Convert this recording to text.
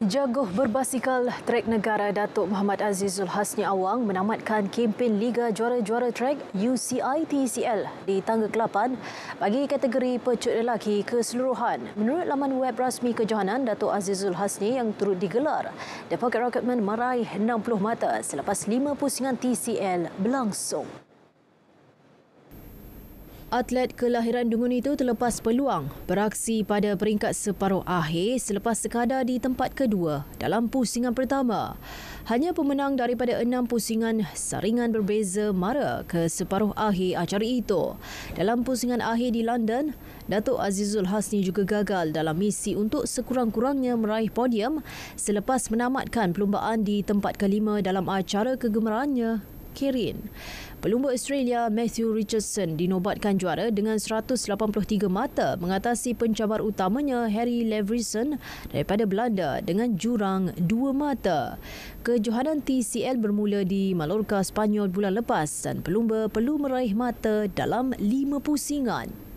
Jaguh berbasikal trek negara Datuk Muhammad Azizul Hasni Awang menamatkan kempen Liga Juara-Juara Trek UCI TCL di tangga ke-8 bagi kategori pecut lelaki keseluruhan. Menurut laman web rasmi kejohanan Datuk Azizul Hasni yang turut digelar, The Pocket Rocketman meraih 60 mata selepas 5 pusingan TCL berlangsung. Atlet kelahiran Dungun itu terlepas peluang beraksi pada peringkat separuh akhir selepas sekadar di tempat kedua dalam pusingan pertama. Hanya pemenang daripada enam pusingan saringan berbeza mara ke separuh akhir acara itu. Dalam pusingan akhir di London, Datuk Azizul Hasni juga gagal dalam misi untuk sekurang-kurangnya meraih podium selepas menamatkan perlumbaan di tempat kelima dalam acara kegemarannya Kirin. Pelumba Australia Matthew Richardson dinobatkan juara dengan 183 mata mengatasi pencabar utamanya Harry Leverison daripada Belanda dengan jurang 2 mata. Kejohanan TCL bermula di Mallorca, Spanyol bulan lepas dan pelumba perlu meraih mata dalam 5 pusingan.